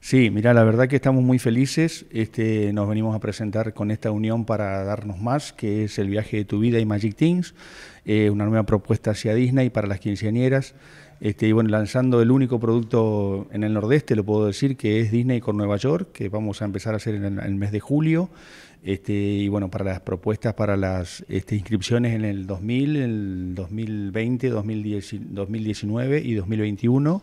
Sí, mira, la verdad que estamos muy felices. Este, nos venimos a presentar con esta unión para darnos más, que es el viaje de tu vida y Magic Things, eh, una nueva propuesta hacia Disney para las quinceañeras. Este, y bueno, lanzando el único producto en el Nordeste, lo puedo decir, que es Disney con Nueva York, que vamos a empezar a hacer en el, mes de julio. Este, y bueno, para las propuestas, para las este, inscripciones en el 2000, el 2020, 2019 y 2021.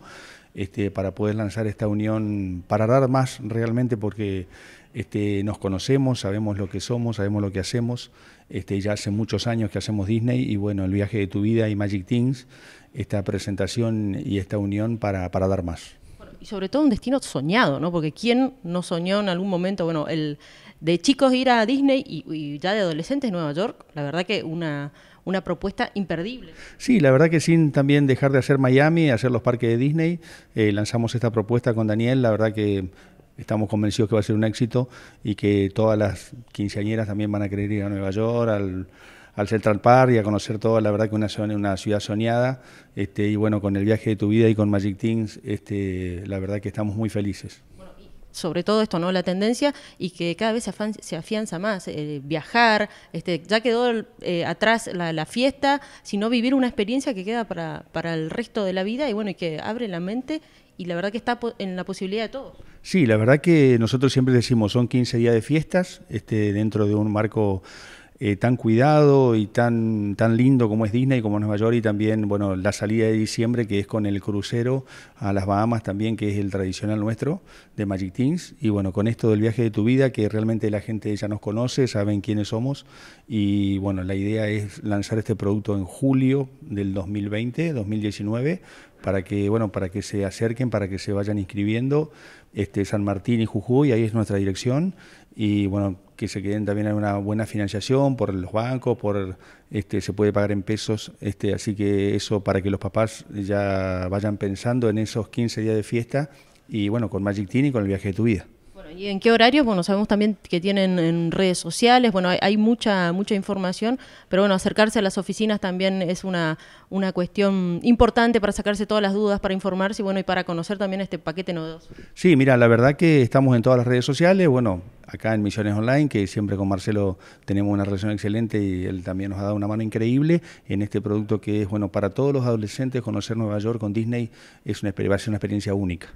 Este, para poder lanzar esta unión, para dar más realmente, porque este, nos conocemos, sabemos lo que somos, sabemos lo que hacemos. Este, ya hace muchos años que hacemos Disney y bueno, el viaje de tu vida y Magic Things, esta presentación y esta unión para dar más y sobre todo un destino soñado, ¿no? Porque ¿quién no soñó en algún momento, bueno, el de chicos ir a Disney y, ya de adolescentes Nueva York? La verdad que una, una propuesta imperdible. Sí, la verdad que sin también dejar de hacer Miami, hacer los parques de Disney, eh, lanzamos esta propuesta con Daniel, la verdad que estamos convencidos que va a ser un éxito y que todas las quinceañeras también van a querer ir a Nueva York, al al Central Park y a conocer todo, la verdad que una, una ciudad soñada. Este, y bueno, con el viaje de tu vida y con Magic Teams, este, la verdad que estamos muy felices sobre todo esto, ¿no? La tendencia y que cada vez se, afianza más. Eh, viajar, este, ya quedó eh, atrás la, fiesta, sino vivir una experiencia que queda para, el resto de la vida y bueno, y que abre la mente y la verdad que está en la posibilidad de todo. Sí, la verdad que nosotros siempre decimos, son 15 días de fiestas, este, dentro de un marco eh, tan cuidado y tan, tan lindo como es Disney, como Nueva York, y también, bueno, la salida de diciembre, que es con el crucero a las Bahamas también, que es el tradicional nuestro de Magic Teens. Y bueno, con esto del viaje de tu vida, que realmente la gente ya nos conoce, saben quiénes somos. Y bueno, la idea es lanzar este producto en julio del 2020, 2019 para que bueno para que se acerquen para que se vayan inscribiendo este San Martín y Jujuy ahí es nuestra dirección y bueno que se queden también en una buena financiación por los bancos, por este, se puede pagar en pesos, este, así que eso para que los papás ya vayan pensando en esos 15 días de fiesta y bueno, con Magic Teen y con el viaje de tu vida. ¿y en qué horarios? Bueno, sabemos también que tienen en redes sociales, bueno, hay, mucha, mucha información, pero bueno, acercarse a las oficinas también es una, una cuestión importante para sacarse todas las dudas, para informarse y bueno, y para conocer también este paquete novedoso. Sí, mira, la verdad que estamos en todas las redes sociales, bueno, acá en Misiones Online, que siempre con Marcelo tenemos una relación excelente y él también nos ha dado una mano increíble en este producto que es, bueno, para todos los adolescentes conocer Nueva York con Disney es una, va a ser una experiencia única.